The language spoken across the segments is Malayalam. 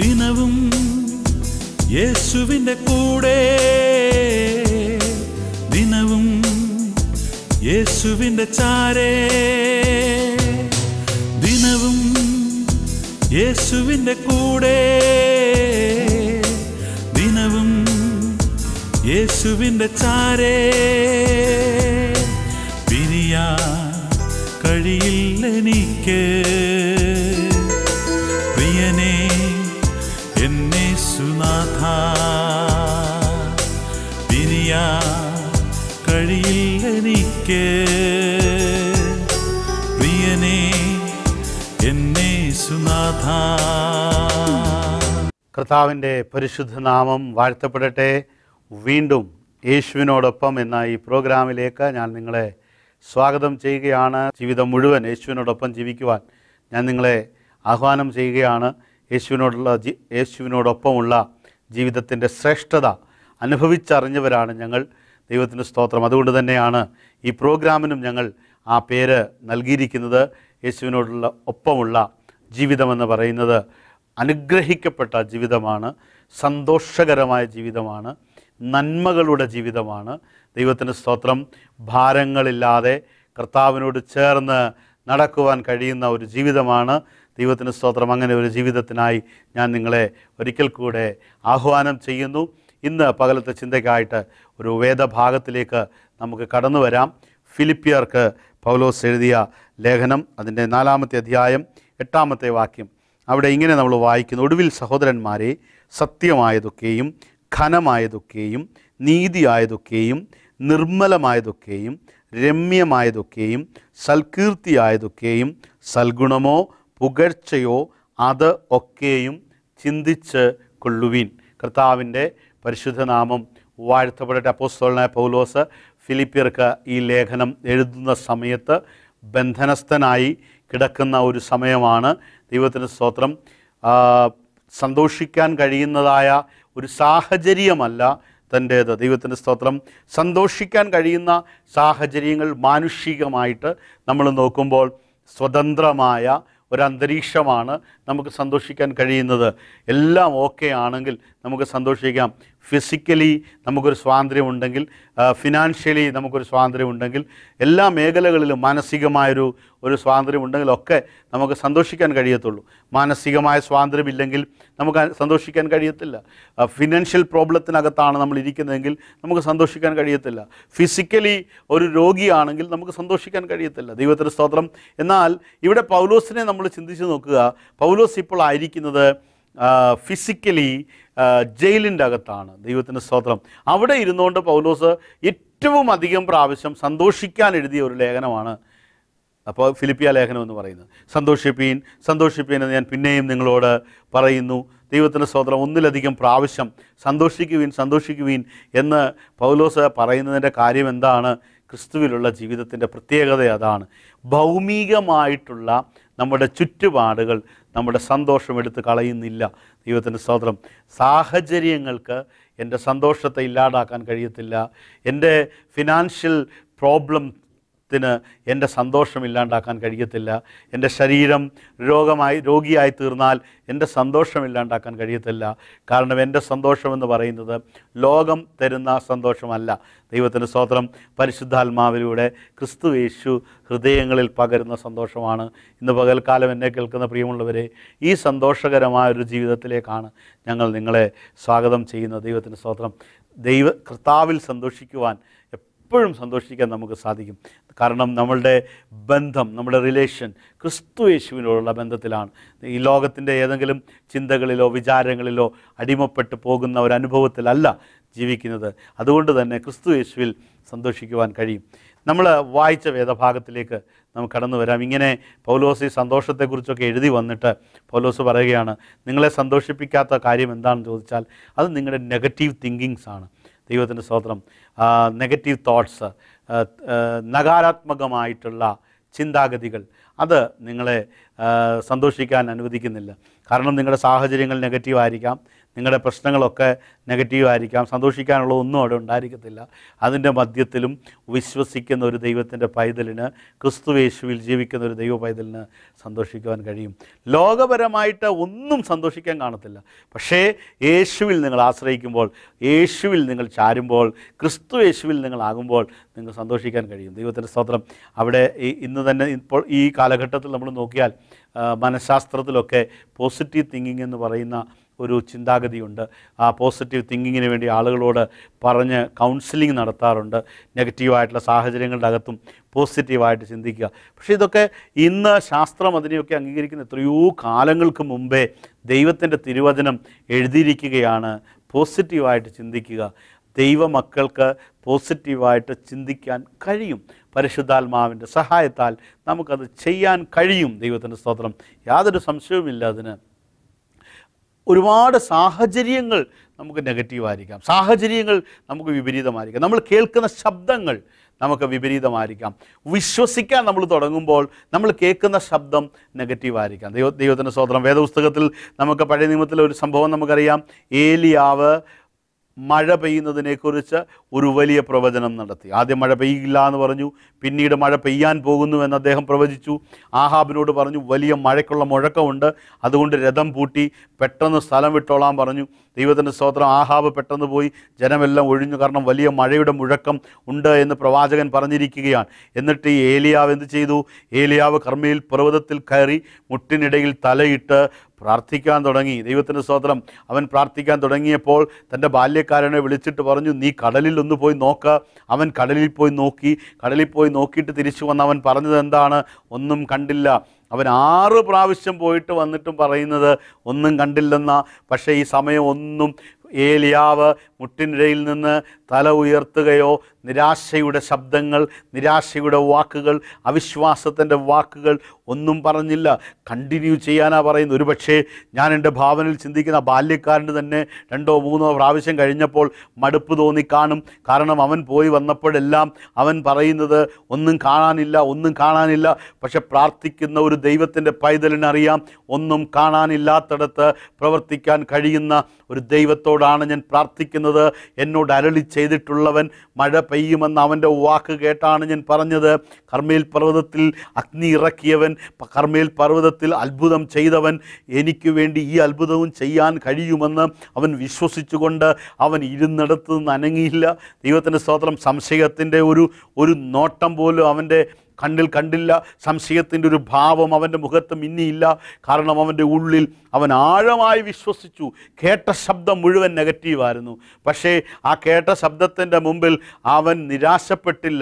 ദിനവും യേശുവിൻ്റെ കൂടെ ദിനവും യേശുവിൻ്റെ ചാരേ ദിനവും യേശുവിൻ്റെ കൂടെ ദിനവും യേശുവിൻ്റെ ചാരേ പിരിയാ കഴിയില്ലെനിക്ക് എനിക്ക് എന്നെ സുനാഥ കർത്താവിൻ്റെ പരിശുദ്ധ നാമം വാഴ്ത്തപ്പെടട്ടെ വീണ്ടും യേശുവിനോടൊപ്പം എന്ന ഈ പ്രോഗ്രാമിലേക്ക് ഞാൻ നിങ്ങളെ സ്വാഗതം ചെയ്യുകയാണ് ജീവിതം മുഴുവൻ യേശുവിനോടൊപ്പം ജീവിക്കുവാൻ ഞാൻ നിങ്ങളെ ആഹ്വാനം ചെയ്യുകയാണ് യേശുവിനോടുള്ള യേശുവിനോടൊപ്പമുള്ള ജീവിതത്തിൻ്റെ ശ്രേഷ്ഠത അനുഭവിച്ചറിഞ്ഞവരാണ് ഞങ്ങൾ ദൈവത്തിൻ്റെ സ്തോത്രം അതുകൊണ്ട് തന്നെയാണ് ഈ പ്രോഗ്രാമിനും ഞങ്ങൾ ആ പേര് നൽകിയിരിക്കുന്നത് യേശുവിനോടുള്ള ഒപ്പമുള്ള ജീവിതമെന്ന് പറയുന്നത് അനുഗ്രഹിക്കപ്പെട്ട ജീവിതമാണ് സന്തോഷകരമായ ജീവിതമാണ് നന്മകളുടെ ജീവിതമാണ് ദൈവത്തിൻ്റെ സ്തോത്രം ഭാരങ്ങളില്ലാതെ കർത്താവിനോട് ചേർന്ന് നടക്കുവാൻ കഴിയുന്ന ഒരു ജീവിതമാണ് ദൈവത്തിൻ്റെ സ്തോത്രം അങ്ങനെ ഒരു ജീവിതത്തിനായി ഞാൻ നിങ്ങളെ ഒരിക്കൽ കൂടെ ആഹ്വാനം ചെയ്യുന്നു ഇന്ന് പകലത്തെ ചിന്തയ്ക്കായിട്ട് ഒരു വേദഭാഗത്തിലേക്ക് നമുക്ക് കടന്നു വരാം ഫിലിപ്പിയർക്ക് പൗലോസ് എഴുതിയ ലേഖനം അതിൻ്റെ നാലാമത്തെ അധ്യായം എട്ടാമത്തെ വാക്യം അവിടെ ഇങ്ങനെ നമ്മൾ വായിക്കുന്നു ഒടുവിൽ സഹോദരന്മാരെ സത്യമായതൊക്കെയും ഘനമായതൊക്കെയും നീതിയായതൊക്കെയും നിർമ്മലമായതൊക്കെയും രമ്യമായതൊക്കെയും സൽകീർത്തിയായതൊക്കെയും സൽഗുണമോ പുകഴ്ചയോ അത് ഒക്കെയും ചിന്തിച്ച് കൊള്ളുവീൻ കർത്താവിൻ്റെ പരിശുദ്ധനാമം വാഴ്ത്തപ്പെടട്ടെ അപ്പോസ്തോളനായ പൗലോസ് ഫിലിപ്പിയർക്ക് ഈ ലേഖനം എഴുതുന്ന സമയത്ത് ബന്ധനസ്ഥനായി കിടക്കുന്ന ഒരു സമയമാണ് ദൈവത്തിൻ്റെ സ്തോത്രം സന്തോഷിക്കാൻ കഴിയുന്നതായ ഒരു സാഹചര്യമല്ല തൻ്റേത് ദൈവത്തിൻ്റെ സ്തോത്രം സന്തോഷിക്കാൻ കഴിയുന്ന സാഹചര്യങ്ങൾ മാനുഷികമായിട്ട് നമ്മൾ നോക്കുമ്പോൾ സ്വതന്ത്രമായ ഒരു അന്തരീക്ഷമാണ് നമുക്ക് സന്തോഷിക്കാൻ കഴിയുന്നത് എല്ലാം ഓക്കെ ആണെങ്കിൽ നമുക്ക് സന്തോഷിക്കാം ഫിസിക്കലി നമുക്കൊരു സ്വാതന്ത്ര്യം ഉണ്ടെങ്കിൽ ഫിനാൻഷ്യലി നമുക്കൊരു സ്വാതന്ത്ര്യം ഉണ്ടെങ്കിൽ എല്ലാ മേഖലകളിലും മാനസികമായൊരു ഒരു സ്വാതന്ത്ര്യം ഉണ്ടെങ്കിലൊക്കെ നമുക്ക് സന്തോഷിക്കാൻ കഴിയത്തുള്ളൂ മാനസികമായ സ്വാതന്ത്ര്യമില്ലെങ്കിൽ നമുക്ക് സന്തോഷിക്കാൻ കഴിയത്തില്ല ഫിനാൻഷ്യൽ പ്രോബ്ലത്തിനകത്താണ് നമ്മൾ ഇരിക്കുന്നതെങ്കിൽ നമുക്ക് സന്തോഷിക്കാൻ കഴിയത്തില്ല ഫിസിക്കലി ഒരു രോഗിയാണെങ്കിൽ നമുക്ക് സന്തോഷിക്കാൻ കഴിയത്തില്ല ദൈവത്തിൻ്റെ സ്തോത്രം എന്നാൽ ഇവിടെ പൗലോസിനെ നമ്മൾ ചിന്തിച്ച് നോക്കുക പൗലോസ് ഇപ്പോൾ ആയിരിക്കുന്നത് ഫിസിക്കലി ജയിലിൻ്റെ അകത്താണ് ദൈവത്തിൻ്റെ സ്തോത്രം അവിടെ ഇരുന്നുകൊണ്ട് പൗലോസ് ഏറ്റവും അധികം പ്രാവശ്യം സന്തോഷിക്കാൻ എഴുതിയ ഒരു ലേഖനമാണ് അപ്പോൾ ഫിലിപ്പിയ ലേഖനം എന്ന് പറയുന്നത് സന്തോഷിപ്പീൻ സന്തോഷിപ്പീൻ എന്ന് ഞാൻ പിന്നെയും നിങ്ങളോട് പറയുന്നു ദൈവത്തിൻ്റെ സ്തോത്രം ഒന്നിലധികം പ്രാവശ്യം സന്തോഷിക്കുവീൻ സന്തോഷിക്കുവീൻ എന്ന് പൗലോസ് പറയുന്നതിൻ്റെ കാര്യം എന്താണ് ക്രിസ്തുവിലുള്ള ജീവിതത്തിൻ്റെ പ്രത്യേകത അതാണ് ഭൗമികമായിട്ടുള്ള നമ്മുടെ ചുറ്റുപാടുകൾ നമ്മുടെ സന്തോഷം എടുത്ത് കളയുന്നില്ല ദൈവത്തിൻ്റെ സ്തോത്രം സാഹചര്യങ്ങൾക്ക് എൻ്റെ സന്തോഷത്തെ ഇല്ലാതാക്കാൻ കഴിയത്തില്ല എൻ്റെ ഫിനാൻഷ്യൽ പ്രോബ്ലം ത്തിന് എൻ്റെ സന്തോഷം ഇല്ലാണ്ടാക്കാൻ കഴിയത്തില്ല എൻ്റെ ശരീരം രോഗമായി രോഗിയായി തീർന്നാൽ എൻ്റെ സന്തോഷം ഇല്ലാണ്ടാക്കാൻ കഴിയത്തില്ല കാരണം എൻ്റെ സന്തോഷമെന്ന് പറയുന്നത് ലോകം തരുന്ന സന്തോഷമല്ല ദൈവത്തിൻ്റെ സ്തോത്രം പരിശുദ്ധാത്മാവിലൂടെ ക്രിസ്തു യേശു ഹൃദയങ്ങളിൽ പകരുന്ന സന്തോഷമാണ് ഇന്ന് പകൽക്കാലം എന്നെ കേൾക്കുന്ന പ്രിയമുള്ളവരെ ഈ സന്തോഷകരമായ ഒരു ജീവിതത്തിലേക്കാണ് ഞങ്ങൾ നിങ്ങളെ സ്വാഗതം ചെയ്യുന്ന ദൈവത്തിൻ്റെ സ്തോത്രം ദൈവ കർത്താവിൽ സന്തോഷിക്കുവാൻ എപ്പോഴും സന്തോഷിക്കാൻ നമുക്ക് സാധിക്കും കാരണം നമ്മളുടെ ബന്ധം നമ്മുടെ റിലേഷൻ ക്രിസ്തു യേശുവിനോടുള്ള ബന്ധത്തിലാണ് ഈ ലോകത്തിൻ്റെ ഏതെങ്കിലും ചിന്തകളിലോ വിചാരങ്ങളിലോ അടിമപ്പെട്ടു പോകുന്ന ഒരു അനുഭവത്തിലല്ല ജീവിക്കുന്നത് അതുകൊണ്ട് തന്നെ ക്രിസ്തു യേശുവിൽ സന്തോഷിക്കുവാൻ കഴിയും നമ്മൾ വായിച്ച വേദഭാഗത്തിലേക്ക് നമുക്ക് കടന്നു വരാം ഇങ്ങനെ പൗലോസ് ഈ സന്തോഷത്തെക്കുറിച്ചൊക്കെ എഴുതി വന്നിട്ട് പൗലോസ് പറയുകയാണ് നിങ്ങളെ സന്തോഷിപ്പിക്കാത്ത കാര്യം എന്താണെന്ന് ചോദിച്ചാൽ അത് നിങ്ങളുടെ നെഗറ്റീവ് തിങ്കിങ്സ് ആണ് ദൈവത്തിൻ്റെ സ്തോത്രം നെഗറ്റീവ് തോട്ട്സ് നകാരാത്മകമായിട്ടുള്ള ചിന്താഗതികൾ അത് നിങ്ങളെ സന്തോഷിക്കാൻ അനുവദിക്കുന്നില്ല കാരണം നിങ്ങളുടെ സാഹചര്യങ്ങൾ നെഗറ്റീവായിരിക്കാം നിങ്ങളുടെ പ്രശ്നങ്ങളൊക്കെ നെഗറ്റീവ് ആയിരിക്കാം സന്തോഷിക്കാനുള്ള ഒന്നും അവിടെ ഉണ്ടായിരിക്കത്തില്ല അതിൻ്റെ മധ്യത്തിലും വിശ്വസിക്കുന്ന ഒരു ദൈവത്തിൻ്റെ പൈതലിന് ക്രിസ്തുവേശുവിൽ ജീവിക്കുന്ന ഒരു ദൈവ പൈതലിന് സന്തോഷിക്കുവാൻ കഴിയും ലോകപരമായിട്ട് ഒന്നും സന്തോഷിക്കാൻ കാണത്തില്ല പക്ഷേ യേശുവിൽ നിങ്ങൾ ആശ്രയിക്കുമ്പോൾ യേശുവിൽ നിങ്ങൾ ചാരുമ്പോൾ ക്രിസ്തു യേശുവിൽ നിങ്ങളാകുമ്പോൾ നിങ്ങൾ സന്തോഷിക്കാൻ കഴിയും ദൈവത്തിൻ്റെ സ്തോത്രം അവിടെ ഇന്ന് തന്നെ ഇപ്പോൾ ഈ കാലഘട്ടത്തിൽ നമ്മൾ നോക്കിയാൽ മനഃശാസ്ത്രത്തിലൊക്കെ പോസിറ്റീവ് തിങ്കിങ് എന്ന് പറയുന്ന ഒരു ചിന്താഗതിയുണ്ട് ആ പോസിറ്റീവ് തിങ്കിങ്ങിന് വേണ്ടി ആളുകളോട് പറഞ്ഞ് കൗൺസിലിംഗ് നടത്താറുണ്ട് നെഗറ്റീവായിട്ടുള്ള സാഹചര്യങ്ങളുടെ അകത്തും പോസിറ്റീവായിട്ട് ചിന്തിക്കുക പക്ഷേ ഇതൊക്കെ ഇന്ന് ശാസ്ത്രം അതിനെയൊക്കെ അംഗീകരിക്കുന്ന എത്രയോ കാലങ്ങൾക്ക് മുമ്പേ ദൈവത്തിൻ്റെ തിരുവചനം എഴുതിയിരിക്കുകയാണ് പോസിറ്റീവായിട്ട് ചിന്തിക്കുക ദൈവമക്കൾക്ക് പോസിറ്റീവായിട്ട് ചിന്തിക്കാൻ കഴിയും പരിശുദ്ധാത്മാവിൻ്റെ സഹായത്താൽ നമുക്കത് ചെയ്യാൻ കഴിയും ദൈവത്തിൻ്റെ സ്തോത്രം യാതൊരു സംശയവുമില്ല അതിന് ഒരുപാട് സാഹചര്യങ്ങൾ നമുക്ക് നെഗറ്റീവായിരിക്കാം സാഹചര്യങ്ങൾ നമുക്ക് വിപരീതമായിരിക്കാം നമ്മൾ കേൾക്കുന്ന ശബ്ദങ്ങൾ നമുക്ക് വിപരീതമായിരിക്കാം വിശ്വസിക്കാൻ നമ്മൾ തുടങ്ങുമ്പോൾ നമ്മൾ കേൾക്കുന്ന ശബ്ദം നെഗറ്റീവായിരിക്കാം ദൈവ ദൈവത്തിൻ്റെ സ്വതന്ത്രം വേദപുസ്തകത്തിൽ നമുക്ക് പഴയ നിയമത്തിലെ ഒരു സംഭവം നമുക്കറിയാം ഏലിയാവ് മഴ പെയ്യുന്നതിനെക്കുറിച്ച് ഒരു വലിയ പ്രവചനം നടത്തി ആദ്യം മഴ പെയ്യില്ല എന്ന് പറഞ്ഞു പിന്നീട് മഴ പെയ്യാൻ പോകുന്നു എന്ന് അദ്ദേഹം പ്രവചിച്ചു ആഹാബിനോട് പറഞ്ഞു വലിയ മഴയ്ക്കുള്ള മുഴക്കമുണ്ട് അതുകൊണ്ട് രഥം പൂട്ടി പെട്ടെന്ന് സ്ഥലം വിട്ടോളാൻ പറഞ്ഞു ദൈവത്തിൻ്റെ സ്തോത്രം ആഹാബ് പെട്ടെന്ന് പോയി ജനമെല്ലാം ഒഴിഞ്ഞു കാരണം വലിയ മഴയുടെ മുഴക്കം ഉണ്ട് എന്ന് പ്രവാചകൻ പറഞ്ഞിരിക്കുകയാണ് എന്നിട്ട് ഈ ഏലിയാവ് എന്ത് ചെയ്തു ഏലിയാവ് കർമ്മയിൽ പർവ്വതത്തിൽ കയറി മുട്ടിനിടയിൽ തലയിട്ട് പ്രാർത്ഥിക്കാൻ തുടങ്ങി ദൈവത്തിൻ്റെ സ്തോത്രം അവൻ പ്രാർത്ഥിക്കാൻ തുടങ്ങിയപ്പോൾ തൻ്റെ ബാല്യക്കാരനെ വിളിച്ചിട്ട് പറഞ്ഞു നീ കടലിൽ ഒന്ന് പോയി നോക്ക അവൻ കടലിൽ പോയി നോക്കി കടലിൽ പോയി നോക്കിയിട്ട് തിരിച്ചു വന്ന് അവൻ പറഞ്ഞത് എന്താണ് ഒന്നും കണ്ടില്ല അവൻ ആറ് പ്രാവശ്യം പോയിട്ട് വന്നിട്ടും പറയുന്നത് ഒന്നും കണ്ടില്ലെന്ന പക്ഷേ ഈ സമയം ഒന്നും ഏലിയാവ് മുട്ടിനിടയിൽ നിന്ന് തല ഉയർത്തുകയോ നിരാശയുടെ ശബ്ദങ്ങൾ നിരാശയുടെ വാക്കുകൾ അവിശ്വാസത്തിൻ്റെ വാക്കുകൾ ഒന്നും പറഞ്ഞില്ല കണ്ടിന്യൂ ചെയ്യാനാണ് പറയുന്നത് ഒരുപക്ഷേ ഞാൻ എൻ്റെ ഭാവനയിൽ ചിന്തിക്കുന്ന ബാല്യക്കാരന് തന്നെ രണ്ടോ മൂന്നോ പ്രാവശ്യം കഴിഞ്ഞപ്പോൾ മടുപ്പ് തോന്നിക്കാണും കാരണം അവൻ പോയി വന്നപ്പോഴെല്ലാം അവൻ പറയുന്നത് ഒന്നും കാണാനില്ല ഒന്നും കാണാനില്ല പക്ഷെ പ്രാർത്ഥിക്കുന്ന ഒരു ദൈവത്തിൻ്റെ പൈതലിനറിയാം ഒന്നും കാണാനില്ലാത്തടത്ത് പ്രവർത്തിക്കാൻ കഴിയുന്ന ഒരു ദൈവത്തോടാണ് ഞാൻ പ്രാർത്ഥിക്കുന്നത് എന്നോട് അരളിച്ച് ചെയ്തിട്ടുള്ളവൻ മഴ പെയ്യുമെന്ന് അവൻ്റെ വാക്ക് കേട്ടാണ് ഞാൻ പറഞ്ഞത് കർമ്മേൽ പർവ്വതത്തിൽ അഗ്നി ഇറക്കിയവൻ കർമ്മേൽ പർവ്വതത്തിൽ അത്ഭുതം ചെയ്തവൻ എനിക്ക് വേണ്ടി ഈ അത്ഭുതവും ചെയ്യാൻ കഴിയുമെന്ന് അവൻ വിശ്വസിച്ചുകൊണ്ട് അവൻ ഇരുന്നിടത്ത് നിന്ന് അനങ്ങിയില്ല ദൈവത്തിൻ്റെ സ്തോത്രം സംശയത്തിൻ്റെ ഒരു ഒരു നോട്ടം പോലും അവൻ്റെ കണ്ണിൽ കണ്ടില്ല സംശയത്തിൻ്റെ ഒരു ഭാവം അവൻ്റെ മുഖത്ത് മിന്നിയില്ല കാരണം അവൻ്റെ ഉള്ളിൽ അവൻ ആഴമായി വിശ്വസിച്ചു കേട്ട ശബ്ദം മുഴുവൻ നെഗറ്റീവായിരുന്നു പക്ഷേ ആ കേട്ട ശബ്ദത്തിൻ്റെ മുമ്പിൽ അവൻ നിരാശപ്പെട്ടില്ല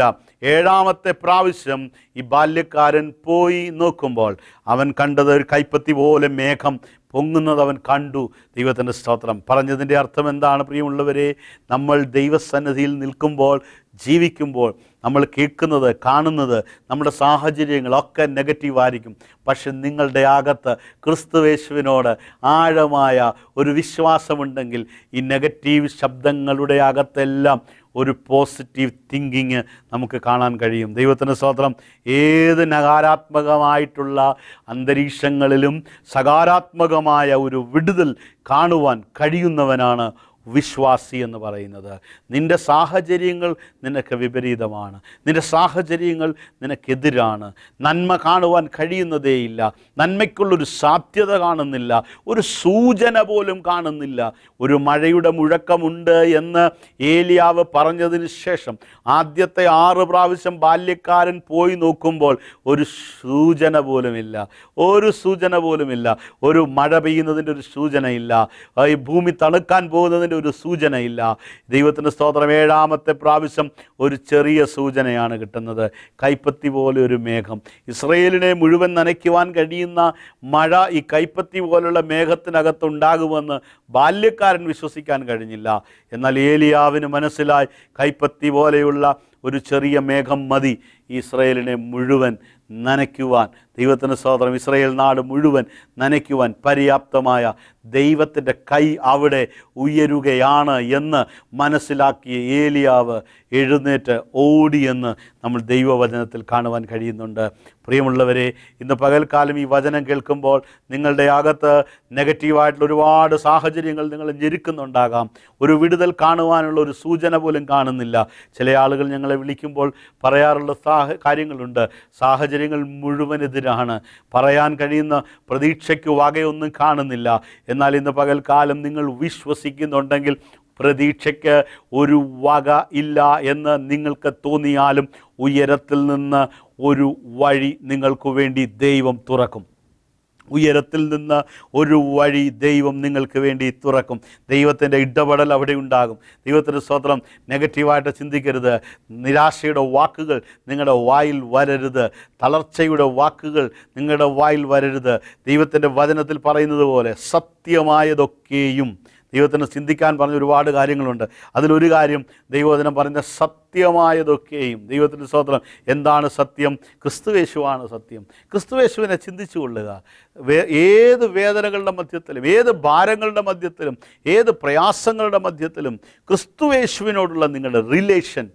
ഏഴാമത്തെ പ്രാവശ്യം ഈ ബാല്യക്കാരൻ പോയി നോക്കുമ്പോൾ അവൻ കണ്ടത് ഒരു കൈപ്പത്തി പോലെ മേഘം പൊങ്ങുന്നത് അവൻ കണ്ടു ദൈവത്തിൻ്റെ സ്തോത്രം പറഞ്ഞതിൻ്റെ അർത്ഥം എന്താണ് പ്രിയമുള്ളവരെ നമ്മൾ ദൈവസന്നിധിയിൽ നിൽക്കുമ്പോൾ ജീവിക്കുമ്പോൾ നമ്മൾ കേൾക്കുന്നത് കാണുന്നത് നമ്മുടെ സാഹചര്യങ്ങളൊക്കെ നെഗറ്റീവായിരിക്കും പക്ഷെ നിങ്ങളുടെ അകത്ത് ക്രിസ്തുവേശുവിനോട് ആഴമായ ഒരു വിശ്വാസമുണ്ടെങ്കിൽ ഈ നെഗറ്റീവ് ശബ്ദങ്ങളുടെ അകത്തെല്ലാം ഒരു പോസിറ്റീവ് തിങ്കിങ് നമുക്ക് കാണാൻ കഴിയും ദൈവത്തിൻ്റെ സ്വാതന്ത്ര്യം ഏത് നകാരാത്മകമായിട്ടുള്ള അന്തരീക്ഷങ്ങളിലും സകാരാത്മകമായ ഒരു വിടുതൽ കാണുവാൻ കഴിയുന്നവനാണ് വിശ്വാസി എന്ന് പറയുന്നത് നിൻ്റെ സാഹചര്യങ്ങൾ നിനക്ക് വിപരീതമാണ് നിൻ്റെ സാഹചര്യങ്ങൾ നിനക്കെതിരാണ് നന്മ കാണുവാൻ കഴിയുന്നതേയില്ല നന്മയ്ക്കുള്ളൊരു സാധ്യത കാണുന്നില്ല ഒരു സൂചന പോലും കാണുന്നില്ല ഒരു മഴയുടെ മുഴക്കമുണ്ട് എന്ന് ഏലിയാവ് പറഞ്ഞതിന് ശേഷം ആദ്യത്തെ ആറ് പ്രാവശ്യം ബാല്യക്കാരൻ പോയി നോക്കുമ്പോൾ ഒരു സൂചന പോലുമില്ല ഒരു സൂചന പോലുമില്ല ഒരു മഴ പെയ്യുന്നതിൻ്റെ ഒരു സൂചനയില്ല ഈ ഭൂമി തണുക്കാൻ പോകുന്നതിന് അതിൻ്റെ ഒരു സൂചനയില്ല ദൈവത്തിൻ്റെ സ്തോത്രം ഏഴാമത്തെ പ്രാവശ്യം ഒരു ചെറിയ സൂചനയാണ് കിട്ടുന്നത് കൈപ്പത്തി പോലെ ഒരു മേഘം ഇസ്രയേലിനെ മുഴുവൻ നനയ്ക്കുവാൻ കഴിയുന്ന മഴ ഈ കൈപ്പത്തി പോലുള്ള മേഘത്തിനകത്തുണ്ടാകുമെന്ന് ബാല്യക്കാരൻ വിശ്വസിക്കാൻ കഴിഞ്ഞില്ല എന്നാൽ ഏലിയാവിന് മനസ്സിലായി കൈപ്പത്തി പോലെയുള്ള ഒരു ചെറിയ മേഘം മതി ഇസ്രയേലിനെ മുഴുവൻ നനയ്ക്കുവാൻ ദൈവത്തിൻ്റെ സ്വാതന്ത്ര്യം ഇസ്രയേൽ നാട് മുഴുവൻ നനയ്ക്കുവാൻ പര്യാപ്തമായ ദൈവത്തിൻ്റെ കൈ അവിടെ ഉയരുകയാണ് എന്ന് മനസ്സിലാക്കിയ ഏലിയാവ് എഴുന്നേറ്റ് ഓടിയെന്ന് നമ്മൾ ദൈവവചനത്തിൽ കാണുവാൻ കഴിയുന്നുണ്ട് പ്രിയമുള്ളവരെ ഇന്ന് പകൽക്കാലം ഈ വചനം കേൾക്കുമ്പോൾ നിങ്ങളുടെ അകത്ത് നെഗറ്റീവായിട്ടുള്ള ഒരുപാട് സാഹചര്യങ്ങൾ നിങ്ങൾ ഞെരുക്കുന്നുണ്ടാകാം ഒരു വിടുതൽ കാണുവാനുള്ള ഒരു സൂചന പോലും കാണുന്നില്ല ചില ആളുകൾ ഞങ്ങളെ വിളിക്കുമ്പോൾ പറയാറുള്ള സാഹ കാര്യങ്ങളുണ്ട് സാഹചര്യങ്ങൾ മുഴുവനെതിരാണ് കണ്ണുനീരാണ് പറയാൻ കഴിയുന്ന പ്രതീക്ഷയ്ക്ക് വകയൊന്നും കാണുന്നില്ല എന്നാൽ ഇന്ന് പകൽക്കാലം നിങ്ങൾ വിശ്വസിക്കുന്നുണ്ടെങ്കിൽ പ്രതീക്ഷയ്ക്ക് ഒരു വക ഇല്ല എന്ന് നിങ്ങൾക്ക് തോന്നിയാലും ഉയരത്തിൽ നിന്ന് ഒരു വഴി നിങ്ങൾക്ക് വേണ്ടി ദൈവം തുറക്കും ഉയരത്തിൽ നിന്ന് ഒരു വഴി ദൈവം നിങ്ങൾക്ക് വേണ്ടി തുറക്കും ദൈവത്തിൻ്റെ ഇടപെടൽ അവിടെ ഉണ്ടാകും ദൈവത്തിൻ്റെ സ്വത്രം നെഗറ്റീവായിട്ട് ചിന്തിക്കരുത് നിരാശയുടെ വാക്കുകൾ നിങ്ങളുടെ വായിൽ വരരുത് തളർച്ചയുടെ വാക്കുകൾ നിങ്ങളുടെ വായിൽ വരരുത് ദൈവത്തിൻ്റെ വചനത്തിൽ പറയുന്നത് പോലെ സത്യമായതൊക്കെയും ദൈവത്തിന് ചിന്തിക്കാൻ പറഞ്ഞ ഒരുപാട് കാര്യങ്ങളുണ്ട് അതിലൊരു കാര്യം ദൈവവചനം പറഞ്ഞ സത്യമായതൊക്കെയും ദൈവത്തിൻ്റെ സ്തോത്രം എന്താണ് സത്യം ക്രിസ്തുവേശുവാണ് സത്യം ക്രിസ്തുവേശുവിനെ ചിന്തിച്ചു കൊള്ളുക ഏത് വേദനകളുടെ മധ്യത്തിലും ഏത് ഭാരങ്ങളുടെ മധ്യത്തിലും ഏത് പ്രയാസങ്ങളുടെ മധ്യത്തിലും ക്രിസ്തുവേശുവിനോടുള്ള നിങ്ങളുടെ റിലേഷൻ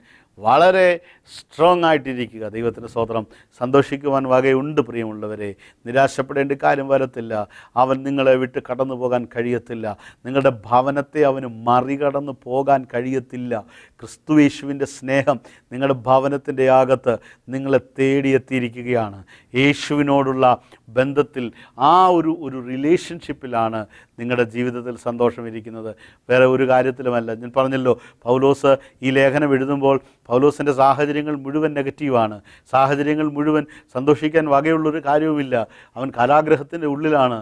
വളരെ സ്ട്രോങ് ആയിട്ടിരിക്കുക ദൈവത്തിൻ്റെ സ്വതന്ത്രം സന്തോഷിക്കുവാൻ വകയുണ്ട് പ്രിയമുള്ളവരെ നിരാശപ്പെടേണ്ട കാര്യം വരത്തില്ല അവൻ നിങ്ങളെ വിട്ട് കടന്നു പോകാൻ കഴിയത്തില്ല നിങ്ങളുടെ ഭവനത്തെ അവന് മറികടന്ന് പോകാൻ കഴിയത്തില്ല ക്രിസ്തുയേശുവിൻ്റെ സ്നേഹം നിങ്ങളുടെ ഭവനത്തിൻ്റെ ആകത്ത് നിങ്ങളെ തേടിയെത്തിയിരിക്കുകയാണ് യേശുവിനോടുള്ള ബന്ധത്തിൽ ആ ഒരു ഒരു റിലേഷൻഷിപ്പിലാണ് നിങ്ങളുടെ ജീവിതത്തിൽ സന്തോഷമിരിക്കുന്നത് വേറെ ഒരു കാര്യത്തിലുമല്ല ഞാൻ പറഞ്ഞല്ലോ പൗലോസ് ഈ ലേഖനം എഴുതുമ്പോൾ പൗലോസിൻ്റെ സാഹചര്യങ്ങൾ മുഴുവൻ നെഗറ്റീവാണ് സാഹചര്യങ്ങൾ മുഴുവൻ സന്തോഷിക്കാൻ വകയുള്ളൊരു കാര്യവുമില്ല അവൻ കലാഗ്രഹത്തിൻ്റെ ഉള്ളിലാണ്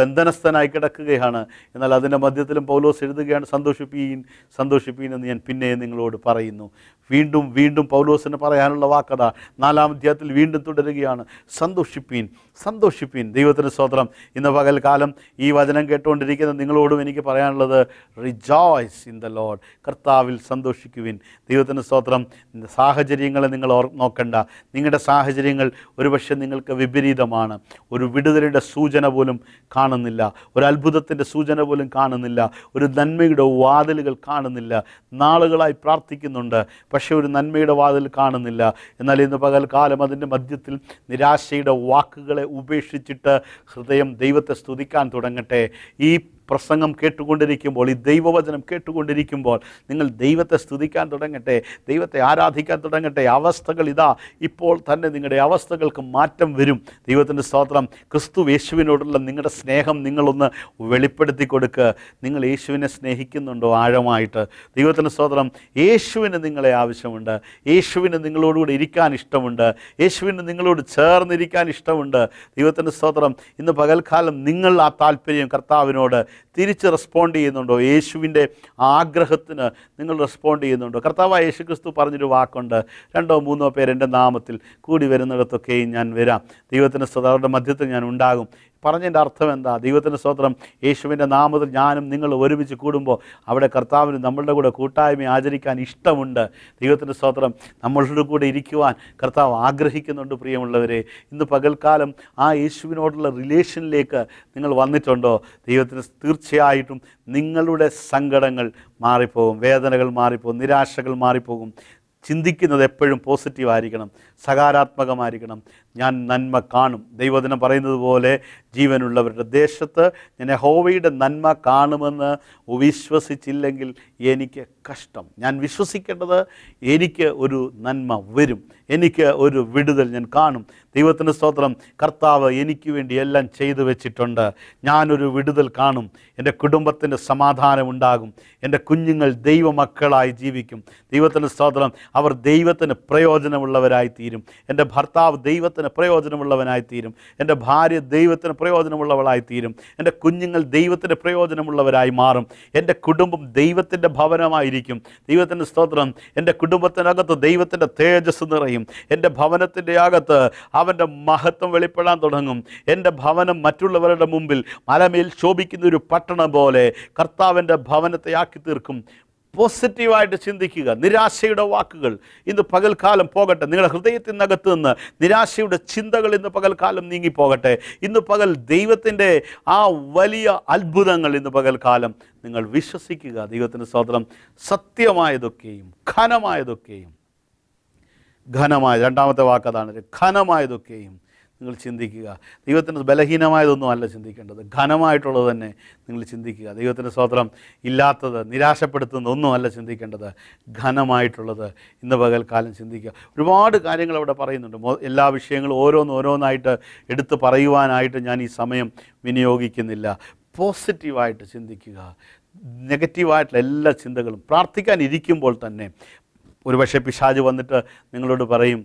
ബന്ധനസ്ഥനായി കിടക്കുകയാണ് എന്നാൽ അതിൻ്റെ മധ്യത്തിലും പൗലോസ് എഴുതുകയാണ് സന്തോഷിപ്പീൻ സന്തോഷിപ്പീൻ എന്ന് ഞാൻ പിന്നെയും നിങ്ങളോട് പറയുന്നു വീണ്ടും വീണ്ടും പൗലോസിന് പറയാനുള്ള വാക്കഥ നാലാം അധ്യായത്തിൽ വീണ്ടും തുടരുകയാണ് സന്തോഷിപ്പീൻ സന്തോഷിപ്പീൻ ദൈവത്തിന് സ്വതന്ത്രം ഇന്ന് പകൽക്കാലം ഈ വചനം കേട്ടുകൊണ്ടിരിക്കുന്ന നിങ്ങളോടും എനിക്ക് പറയാനുള്ളത് റിജോയ്സ് ഇൻ ദ ലോഡ് കർത്താവിൽ സന്തോഷിക്കുവിൻ ദൈവത്തിന് സ്വതന്ത്രം സാഹചര്യങ്ങളെ നിങ്ങൾ നോക്കണ്ട നിങ്ങളുടെ സാഹചര്യങ്ങൾ ഒരുപക്ഷെ നിങ്ങൾക്ക് വിപരീതമാണ് ഒരു വിടുതലയുടെ സൂചന പോലും കാണുന്നില്ല ഒരു അത്ഭുതത്തിൻ്റെ സൂചന പോലും കാണുന്നില്ല ഒരു നന്മയുടെ വാതിലുകൾ കാണുന്നില്ല നാളുകളായി പ്രാർത്ഥിക്കുന്നുണ്ട് പക്ഷേ ഒരു നന്മയുടെ വാതിൽ കാണുന്നില്ല എന്നാൽ ഇന്ന് പകൽക്കാലം അതിൻ്റെ മധ്യത്തിൽ നിരാശയുടെ വാക്കുകളെ ഉപേക്ഷിച്ചിട്ട് ഹൃദയം ദൈവത്തെ സ്തുതിക്കാൻ തുടങ്ങട്ടെ ഈ പ്രസംഗം കേട്ടുകൊണ്ടിരിക്കുമ്പോൾ ഈ ദൈവവചനം കേട്ടുകൊണ്ടിരിക്കുമ്പോൾ നിങ്ങൾ ദൈവത്തെ സ്തുതിക്കാൻ തുടങ്ങട്ടെ ദൈവത്തെ ആരാധിക്കാൻ തുടങ്ങട്ടെ അവസ്ഥകൾ ഇതാ ഇപ്പോൾ തന്നെ നിങ്ങളുടെ അവസ്ഥകൾക്ക് മാറ്റം വരും ദൈവത്തിൻ്റെ സ്തോത്രം ക്രിസ്തു യേശുവിനോടുള്ള നിങ്ങളുടെ സ്നേഹം നിങ്ങളൊന്ന് വെളിപ്പെടുത്തി കൊടുക്കുക നിങ്ങൾ യേശുവിനെ സ്നേഹിക്കുന്നുണ്ടോ ആഴമായിട്ട് ദൈവത്തിൻ്റെ സ്തോത്രം യേശുവിന് നിങ്ങളെ ആവശ്യമുണ്ട് യേശുവിന് നിങ്ങളോടുകൂടി ഇരിക്കാൻ ഇഷ്ടമുണ്ട് യേശുവിന് നിങ്ങളോട് ചേർന്നിരിക്കാൻ ഇഷ്ടമുണ്ട് ദൈവത്തിൻ്റെ സ്തോത്രം ഇന്ന് പകൽക്കാലം നിങ്ങൾ ആ താല്പര്യം കർത്താവിനോട് തിരിച്ച് റെസ്പോണ്ട് ചെയ്യുന്നുണ്ടോ യേശുവിൻ്റെ ആഗ്രഹത്തിന് നിങ്ങൾ റെസ്പോണ്ട് ചെയ്യുന്നുണ്ടോ കർത്താവ് യേശു ക്രിസ്തു പറഞ്ഞൊരു വാക്കുണ്ട് രണ്ടോ മൂന്നോ പേരെൻ്റെ നാമത്തിൽ കൂടി വരുന്നിടത്തൊക്കെയും ഞാൻ വരാം ദൈവത്തിൻ്റെ സ്വതാവരുടെ മധ്യത്തിൽ ഞാൻ ഉണ്ടാകും പറഞ്ഞതിൻ്റെ അർത്ഥം എന്താ ദൈവത്തിൻ്റെ സ്തോത്രം യേശുവിൻ്റെ നാമത്തിൽ ഞാനും നിങ്ങൾ ഒരുമിച്ച് കൂടുമ്പോൾ അവിടെ കർത്താവിന് നമ്മളുടെ കൂടെ കൂട്ടായ്മ ആചരിക്കാൻ ഇഷ്ടമുണ്ട് ദൈവത്തിൻ്റെ സ്തോത്രം നമ്മളുടെ കൂടെ ഇരിക്കുവാൻ കർത്താവ് ആഗ്രഹിക്കുന്നുണ്ട് പ്രിയമുള്ളവരെ ഇന്ന് പകൽക്കാലം ആ യേശുവിനോടുള്ള റിലേഷനിലേക്ക് നിങ്ങൾ വന്നിട്ടുണ്ടോ ദൈവത്തിന് തീർച്ചയായിട്ടും നിങ്ങളുടെ സങ്കടങ്ങൾ മാറിപ്പോകും വേദനകൾ മാറിപ്പോകും നിരാശകൾ മാറിപ്പോകും ചിന്തിക്കുന്നത് എപ്പോഴും പോസിറ്റീവായിരിക്കണം സകാരാത്മകമായിരിക്കണം ഞാൻ നന്മ കാണും ദൈവദിനം പറയുന്നത് പോലെ ജീവനുള്ളവരുടെ ദേശത്ത് ഞാൻ ഹോവയുടെ നന്മ കാണുമെന്ന് വിശ്വസിച്ചില്ലെങ്കിൽ എനിക്ക് കഷ്ടം ഞാൻ വിശ്വസിക്കേണ്ടത് എനിക്ക് ഒരു നന്മ വരും എനിക്ക് ഒരു വിടുതൽ ഞാൻ കാണും ദൈവത്തിൻ്റെ സ്തോത്രം കർത്താവ് എനിക്ക് വേണ്ടി എല്ലാം ചെയ്തു വെച്ചിട്ടുണ്ട് ഞാനൊരു വിടുതൽ കാണും എൻ്റെ കുടുംബത്തിൻ്റെ സമാധാനം ഉണ്ടാകും എൻ്റെ കുഞ്ഞുങ്ങൾ ദൈവമക്കളായി ജീവിക്കും ദൈവത്തിൻ്റെ സ്തോത്രം അവർ ദൈവത്തിന് പ്രയോജനമുള്ളവരായി തീരും എൻ്റെ ഭർത്താവ് ദൈവത്തിന് ദൈവത്തിന് പ്രയോജനമുള്ളവനായിത്തീരും എൻ്റെ ഭാര്യ ദൈവത്തിന് പ്രയോജനമുള്ളവളായിത്തീരും എൻ്റെ കുഞ്ഞുങ്ങൾ ദൈവത്തിന് പ്രയോജനമുള്ളവരായി മാറും എൻ്റെ കുടുംബം ദൈവത്തിൻ്റെ ഭവനമായിരിക്കും ദൈവത്തിൻ്റെ സ്തോത്രം എൻ്റെ കുടുംബത്തിനകത്ത് ദൈവത്തിൻ്റെ തേജസ് നിറയും എൻ്റെ ഭവനത്തിൻ്റെ അകത്ത് അവൻ്റെ മഹത്വം വെളിപ്പെടാൻ തുടങ്ങും എൻ്റെ ഭവനം മറ്റുള്ളവരുടെ മുമ്പിൽ മലമേൽ ശോഭിക്കുന്ന ഒരു പട്ടണം പോലെ കർത്താവിൻ്റെ ഭവനത്തെ ആക്കി തീർക്കും പോസിറ്റീവായിട്ട് ചിന്തിക്കുക നിരാശയുടെ വാക്കുകൾ ഇന്ന് പകൽക്കാലം പോകട്ടെ നിങ്ങളുടെ ഹൃദയത്തിനകത്ത് നിന്ന് നിരാശയുടെ ചിന്തകൾ ഇന്ന് പകൽക്കാലം നീങ്ങിപ്പോകട്ടെ ഇന്ന് പകൽ ദൈവത്തിൻ്റെ ആ വലിയ അത്ഭുതങ്ങൾ ഇന്ന് പകൽക്കാലം നിങ്ങൾ വിശ്വസിക്കുക ദൈവത്തിൻ്റെ സ്വതന്ത്രം സത്യമായതൊക്കെയും ഘനമായതൊക്കെയും ഘനമായ രണ്ടാമത്തെ വാക്കതാണ് ഘനമായതൊക്കെയും നിങ്ങൾ ചിന്തിക്കുക ദൈവത്തിന് ബലഹീനമായതൊന്നും അല്ല ചിന്തിക്കേണ്ടത് ഘനമായിട്ടുള്ളത് തന്നെ നിങ്ങൾ ചിന്തിക്കുക ദൈവത്തിൻ്റെ സ്തോത്രം ഇല്ലാത്തത് നിരാശപ്പെടുത്തുന്ന ഒന്നും അല്ല ചിന്തിക്കേണ്ടത് ഘനമായിട്ടുള്ളത് ഇന്ന് പകൽക്കാലം ചിന്തിക്കുക ഒരുപാട് കാര്യങ്ങൾ അവിടെ പറയുന്നുണ്ട് എല്ലാ വിഷയങ്ങളും ഓരോന്ന് ഓരോന്നായിട്ട് എടുത്ത് പറയുവാനായിട്ട് ഞാൻ ഈ സമയം വിനിയോഗിക്കുന്നില്ല പോസിറ്റീവായിട്ട് ചിന്തിക്കുക നെഗറ്റീവായിട്ടുള്ള എല്ലാ ചിന്തകളും പ്രാർത്ഥിക്കാൻ ഇരിക്കുമ്പോൾ തന്നെ ഒരുപക്ഷെ പിശാജ് വന്നിട്ട് നിങ്ങളോട് പറയും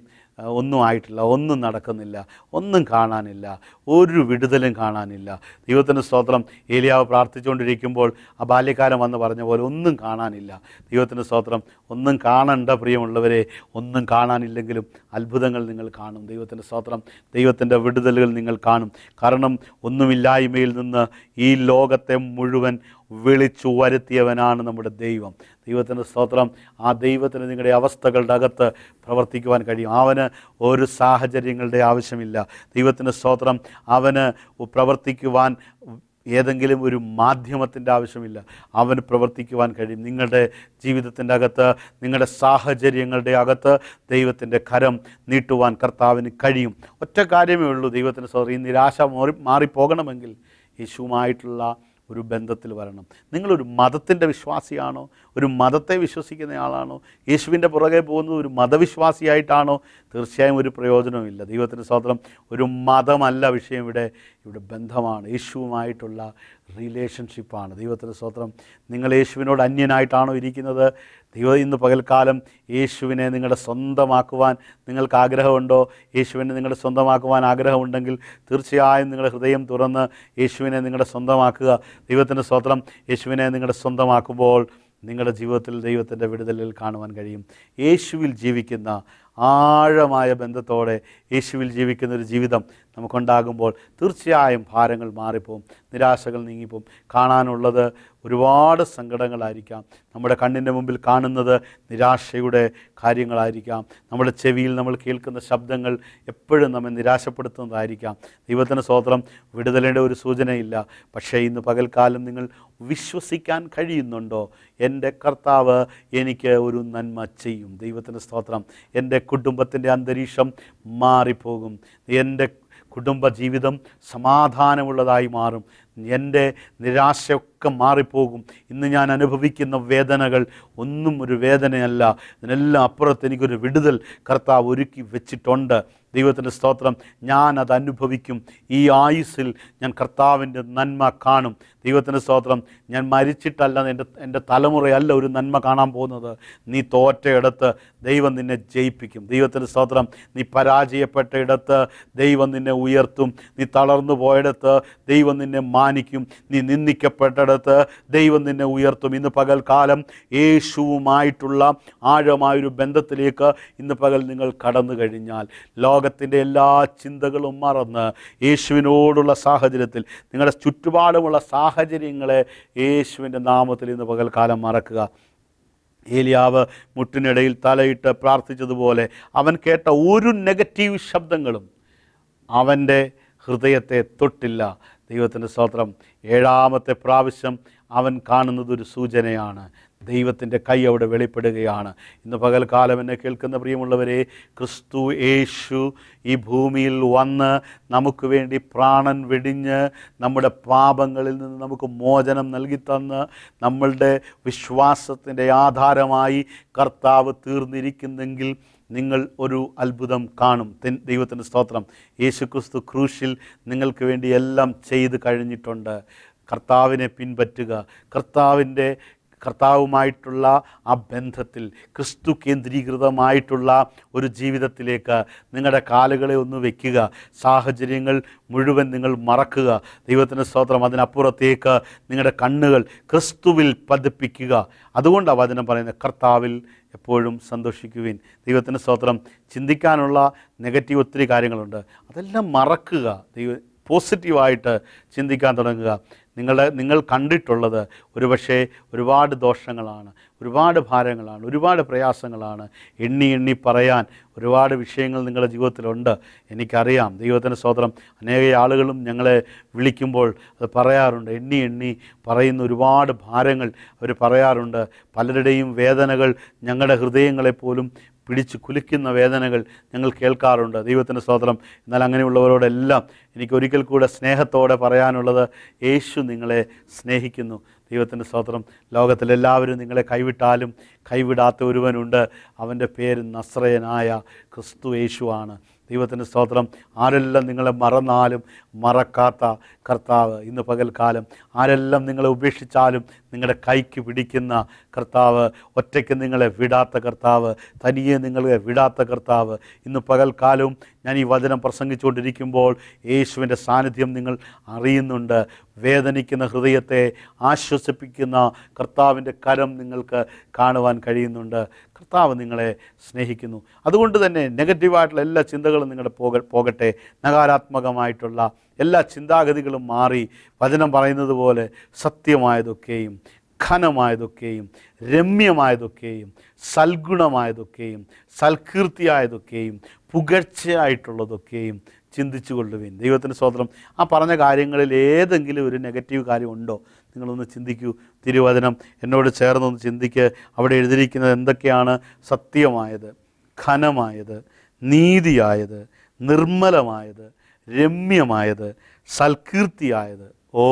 ഒന്നും ആയിട്ടില്ല ഒന്നും നടക്കുന്നില്ല ഒന്നും കാണാനില്ല ഒരു വിടുതലും കാണാനില്ല ദൈവത്തിൻ്റെ സ്തോത്രം ഏലിയാവ് പ്രാർത്ഥിച്ചുകൊണ്ടിരിക്കുമ്പോൾ ആ ബാല്യക്കാലം വന്ന് പറഞ്ഞ പോലെ ഒന്നും കാണാനില്ല ദൈവത്തിൻ്റെ സ്തോത്രം ഒന്നും കാണണ്ട പ്രിയമുള്ളവരെ ഒന്നും കാണാനില്ലെങ്കിലും അത്ഭുതങ്ങൾ നിങ്ങൾ കാണും ദൈവത്തിൻ്റെ സ്തോത്രം ദൈവത്തിൻ്റെ വിടുതലുകൾ നിങ്ങൾ കാണും കാരണം ഒന്നുമില്ലായ്മയിൽ നിന്ന് ഈ ലോകത്തെ മുഴുവൻ വിളിച്ചു വരുത്തിയവനാണ് നമ്മുടെ ദൈവം ദൈവത്തിൻ്റെ സ്തോത്രം ആ ദൈവത്തിന് നിങ്ങളുടെ അവസ്ഥകളുടെ അകത്ത് പ്രവർത്തിക്കുവാൻ കഴിയും അവന് ഒരു സാഹചര്യങ്ങളുടെ ആവശ്യമില്ല ദൈവത്തിൻ്റെ സ്തോത്രം അവന് പ്രവർത്തിക്കുവാൻ ഏതെങ്കിലും ഒരു മാധ്യമത്തിൻ്റെ ആവശ്യമില്ല അവന് പ്രവർത്തിക്കുവാൻ കഴിയും നിങ്ങളുടെ ജീവിതത്തിൻ്റെ അകത്ത് നിങ്ങളുടെ സാഹചര്യങ്ങളുടെ അകത്ത് ദൈവത്തിൻ്റെ കരം നീട്ടുവാൻ കർത്താവിന് കഴിയും ഒറ്റ കാര്യമേ ഉള്ളൂ ദൈവത്തിൻ്റെ സ്വതന്ത്രം ഈ നിരാശ മാറി മാറിപ്പോകണമെങ്കിൽ യേശുവുമായിട്ടുള്ള ഒരു ബന്ധത്തിൽ വരണം നിങ്ങളൊരു മതത്തിൻ്റെ വിശ്വാസിയാണോ ഒരു മതത്തെ വിശ്വസിക്കുന്ന ആളാണോ യേശുവിൻ്റെ പുറകെ പോകുന്നത് ഒരു മതവിശ്വാസിയായിട്ടാണോ തീർച്ചയായും ഒരു പ്രയോജനവുമില്ല ദൈവത്തിന് സ്വാതന്ത്ര്യം ഒരു മതമല്ല വിഷയം ഇവിടെ ഇവിടെ ബന്ധമാണ് യേശുവുമായിട്ടുള്ള റിലേഷൻഷിപ്പാണ് ദൈവത്തിൻ്റെ സ്വത്രം നിങ്ങൾ യേശുവിനോട് അന്യനായിട്ടാണോ ഇരിക്കുന്നത് ദൈവം ഇന്ന് പകൽക്കാലം യേശുവിനെ നിങ്ങളുടെ സ്വന്തമാക്കുവാൻ നിങ്ങൾക്ക് ആഗ്രഹമുണ്ടോ യേശുവിനെ നിങ്ങളുടെ സ്വന്തമാക്കുവാൻ ആഗ്രഹമുണ്ടെങ്കിൽ തീർച്ചയായും നിങ്ങളുടെ ഹൃദയം തുറന്ന് യേശുവിനെ നിങ്ങളുടെ സ്വന്തമാക്കുക ദൈവത്തിൻ്റെ സ്വത്രം യേശുവിനെ നിങ്ങളുടെ സ്വന്തമാക്കുമ്പോൾ നിങ്ങളുടെ ജീവിതത്തിൽ ദൈവത്തിൻ്റെ വിടുതലിൽ കാണുവാൻ കഴിയും യേശുവിൽ ജീവിക്കുന്ന ആഴമായ ബന്ധത്തോടെ യേശുവിൽ ജീവിക്കുന്ന ഒരു ജീവിതം നമുക്കുണ്ടാകുമ്പോൾ തീർച്ചയായും ഭാരങ്ങൾ മാറിപ്പോവും നിരാശകൾ നീങ്ങിപ്പോവും കാണാനുള്ളത് ഒരുപാട് സങ്കടങ്ങളായിരിക്കാം നമ്മുടെ കണ്ണിൻ്റെ മുമ്പിൽ കാണുന്നത് നിരാശയുടെ കാര്യങ്ങളായിരിക്കാം നമ്മുടെ ചെവിയിൽ നമ്മൾ കേൾക്കുന്ന ശബ്ദങ്ങൾ എപ്പോഴും നമ്മെ നിരാശപ്പെടുത്തുന്നതായിരിക്കാം ദൈവത്തിന് സ്വോത്രം വിടുതലേണ്ട ഒരു സൂചനയില്ല പക്ഷേ ഇന്ന് പകൽക്കാലം നിങ്ങൾ വിശ്വസിക്കാൻ കഴിയുന്നുണ്ടോ എൻ്റെ കർത്താവ് എനിക്ക് ഒരു നന്മ ചെയ്യും ദൈവത്തിൻ്റെ സ്തോത്രം എൻ്റെ കുടുംബത്തിൻ്റെ അന്തരീക്ഷം മാറിപ്പോകും എൻ്റെ കുടുംബജീവിതം സമാധാനമുള്ളതായി മാറും എൻ്റെ നിരാശയൊക്കെ മാറിപ്പോകും ഇന്ന് ഞാൻ അനുഭവിക്കുന്ന വേദനകൾ ഒന്നും ഒരു വേദനയല്ല ഇതിനെല്ലാം അപ്പുറത്ത് എനിക്കൊരു വിടുതൽ കർത്താവ് ഒരുക്കി വെച്ചിട്ടുണ്ട് ദൈവത്തിൻ്റെ സ്തോത്രം ഞാൻ അത് അനുഭവിക്കും ഈ ആയുസ്സിൽ ഞാൻ കർത്താവിൻ്റെ നന്മ കാണും ദൈവത്തിൻ്റെ സ്തോത്രം ഞാൻ മരിച്ചിട്ടല്ല എൻ്റെ എൻ്റെ തലമുറയല്ല ഒരു നന്മ കാണാൻ പോകുന്നത് നീ തോറ്റയിടത്ത് ദൈവം നിന്നെ ജയിപ്പിക്കും ദൈവത്തിൻ്റെ സ്തോത്രം നീ പരാജയപ്പെട്ട ഇടത്ത് ദൈവം നിന്നെ ഉയർത്തും നീ തളർന്നു പോയിടത്ത് ദൈവം നിന്നെ മാനിക്കും നീ നിന്ദിക്കപ്പെട്ടിടത്ത് ദൈവം നിന്നെ ഉയർത്തും ഇന്ന് പകൽക്കാലം യേശുവുമായിട്ടുള്ള ആഴമായൊരു ബന്ധത്തിലേക്ക് ഇന്ന് പകൽ നിങ്ങൾ കടന്നു കഴിഞ്ഞാൽ ലോക ലോകത്തിൻ്റെ എല്ലാ ചിന്തകളും മറന്ന് യേശുവിനോടുള്ള സാഹചര്യത്തിൽ നിങ്ങളുടെ ചുറ്റുപാടുമുള്ള സാഹചര്യങ്ങളെ യേശുവിൻ്റെ നാമത്തിൽ ഇന്ന് പകൽക്കാലം മറക്കുക ഏലിയാവ് മുട്ടിനിടയിൽ തലയിട്ട് പ്രാർത്ഥിച്ചതുപോലെ അവൻ കേട്ട ഒരു നെഗറ്റീവ് ശബ്ദങ്ങളും അവൻ്റെ ഹൃദയത്തെ തൊട്ടില്ല ദൈവത്തിൻ്റെ സ്തോത്രം ഏഴാമത്തെ പ്രാവശ്യം അവൻ കാണുന്നത് ഒരു സൂചനയാണ് ദൈവത്തിൻ്റെ കൈ അവിടെ വെളിപ്പെടുകയാണ് ഇന്ന് പകൽക്കാലം എന്നെ കേൾക്കുന്ന പ്രിയമുള്ളവരെ ക്രിസ്തു യേശു ഈ ഭൂമിയിൽ വന്ന് നമുക്ക് വേണ്ടി പ്രാണൻ വെടിഞ്ഞ് നമ്മുടെ പാപങ്ങളിൽ നിന്ന് നമുക്ക് മോചനം നൽകിത്തന്ന് നമ്മളുടെ വിശ്വാസത്തിൻ്റെ ആധാരമായി കർത്താവ് തീർന്നിരിക്കുന്നെങ്കിൽ നിങ്ങൾ ഒരു അത്ഭുതം കാണും ദൈവത്തിൻ്റെ സ്തോത്രം യേശുക്രിസ്തു ക്രൂശിൽ നിങ്ങൾക്ക് വേണ്ടി എല്ലാം ചെയ്ത് കഴിഞ്ഞിട്ടുണ്ട് കർത്താവിനെ പിൻപറ്റുക കർത്താവിൻ്റെ കർത്താവുമായിട്ടുള്ള ആ ബന്ധത്തിൽ ക്രിസ്തു കേന്ദ്രീകൃതമായിട്ടുള്ള ഒരു ജീവിതത്തിലേക്ക് നിങ്ങളുടെ കാലുകളെ ഒന്ന് വയ്ക്കുക സാഹചര്യങ്ങൾ മുഴുവൻ നിങ്ങൾ മറക്കുക ദൈവത്തിൻ്റെ സ്തോത്രം അതിനപ്പുറത്തേക്ക് നിങ്ങളുടെ കണ്ണുകൾ ക്രിസ്തുവിൽ പതിപ്പിക്കുക അതുകൊണ്ടാണ് വചനം പറയുന്നത് കർത്താവിൽ എപ്പോഴും സന്തോഷിക്കുവിൻ ദൈവത്തിൻ്റെ സ്തോത്രം ചിന്തിക്കാനുള്ള നെഗറ്റീവ് ഒത്തിരി കാര്യങ്ങളുണ്ട് അതെല്ലാം മറക്കുക ദൈവ പോസിറ്റീവായിട്ട് ചിന്തിക്കാൻ തുടങ്ങുക നിങ്ങളുടെ നിങ്ങൾ കണ്ടിട്ടുള്ളത് ഒരുപക്ഷെ ഒരുപാട് ദോഷങ്ങളാണ് ഒരുപാട് ഭാരങ്ങളാണ് ഒരുപാട് പ്രയാസങ്ങളാണ് എണ്ണി എണ്ണി പറയാൻ ഒരുപാട് വിഷയങ്ങൾ നിങ്ങളുടെ ജീവിതത്തിലുണ്ട് എനിക്കറിയാം ദൈവത്തിൻ്റെ സ്വതന്ത്രം അനേക ആളുകളും ഞങ്ങളെ വിളിക്കുമ്പോൾ അത് പറയാറുണ്ട് എണ്ണി എണ്ണി പറയുന്ന ഒരുപാട് ഭാരങ്ങൾ അവർ പറയാറുണ്ട് പലരുടെയും വേദനകൾ ഞങ്ങളുടെ ഹൃദയങ്ങളെപ്പോലും പിടിച്ച് കുലുക്കുന്ന വേദനകൾ ഞങ്ങൾ കേൾക്കാറുണ്ട് ദൈവത്തിൻ്റെ സ്തോത്രം എന്നാൽ അങ്ങനെയുള്ളവരോടെല്ലാം എനിക്ക് ഒരിക്കൽ കൂടെ സ്നേഹത്തോടെ പറയാനുള്ളത് യേശു നിങ്ങളെ സ്നേഹിക്കുന്നു ദൈവത്തിൻ്റെ സ്തോത്രം ലോകത്തിലെല്ലാവരും നിങ്ങളെ കൈവിട്ടാലും കൈവിടാത്ത ഒരുവനുണ്ട് അവൻ്റെ പേര് നസ്രയനായ ക്രിസ്തു യേശുവാണ് ദൈവത്തിൻ്റെ സ്തോത്രം ആരെല്ലാം നിങ്ങളെ മറന്നാലും മറക്കാത്ത കർത്താവ് ഇന്ന് പകൽക്കാലം ആരെല്ലാം നിങ്ങളെ ഉപേക്ഷിച്ചാലും നിങ്ങളുടെ കൈക്ക് പിടിക്കുന്ന കർത്താവ് ഒറ്റയ്ക്ക് നിങ്ങളെ വിടാത്ത കർത്താവ് തനിയെ നിങ്ങളെ വിടാത്ത കർത്താവ് ഇന്ന് പകൽക്കാലവും ഞാൻ ഈ വചനം പ്രസംഗിച്ചുകൊണ്ടിരിക്കുമ്പോൾ യേശുവിൻ്റെ സാന്നിധ്യം നിങ്ങൾ അറിയുന്നുണ്ട് വേദനിക്കുന്ന ഹൃദയത്തെ ആശ്വസിപ്പിക്കുന്ന കർത്താവിൻ്റെ കരം നിങ്ങൾക്ക് കാണുവാൻ കഴിയുന്നുണ്ട് കർത്താവ് നിങ്ങളെ സ്നേഹിക്കുന്നു അതുകൊണ്ട് തന്നെ നെഗറ്റീവായിട്ടുള്ള എല്ലാ ചിന്തകളും നിങ്ങളുടെ പോക പോകട്ടെ നകാരാത്മകമായിട്ടുള്ള എല്ലാ ചിന്താഗതികളും മാറി വചനം പറയുന്നത് പോലെ സത്യമായതൊക്കെയും ഘനമായതൊക്കെയും രമ്യമായതൊക്കെയും സൽഗുണമായതൊക്കെയും സൽകീർത്തിയായതൊക്കെയും പുകഴ്ചയായിട്ടുള്ളതൊക്കെയും ചിന്തിച്ചു കൊള്ളുവിൻ ദൈവത്തിൻ്റെ സ്വതന്ത്രം ആ പറഞ്ഞ കാര്യങ്ങളിൽ ഏതെങ്കിലും ഒരു നെഗറ്റീവ് കാര്യമുണ്ടോ നിങ്ങളൊന്ന് ചിന്തിക്കൂ തിരുവചനം എന്നോട് ചേർന്നൊന്ന് ചിന്തിക്ക് അവിടെ എഴുതിയിരിക്കുന്നത് എന്തൊക്കെയാണ് സത്യമായത് ഘനമായത് നീതിയായത് നിർമ്മലമായത് രമ്യമായത് സൽകീർത്തിയായത് ഓ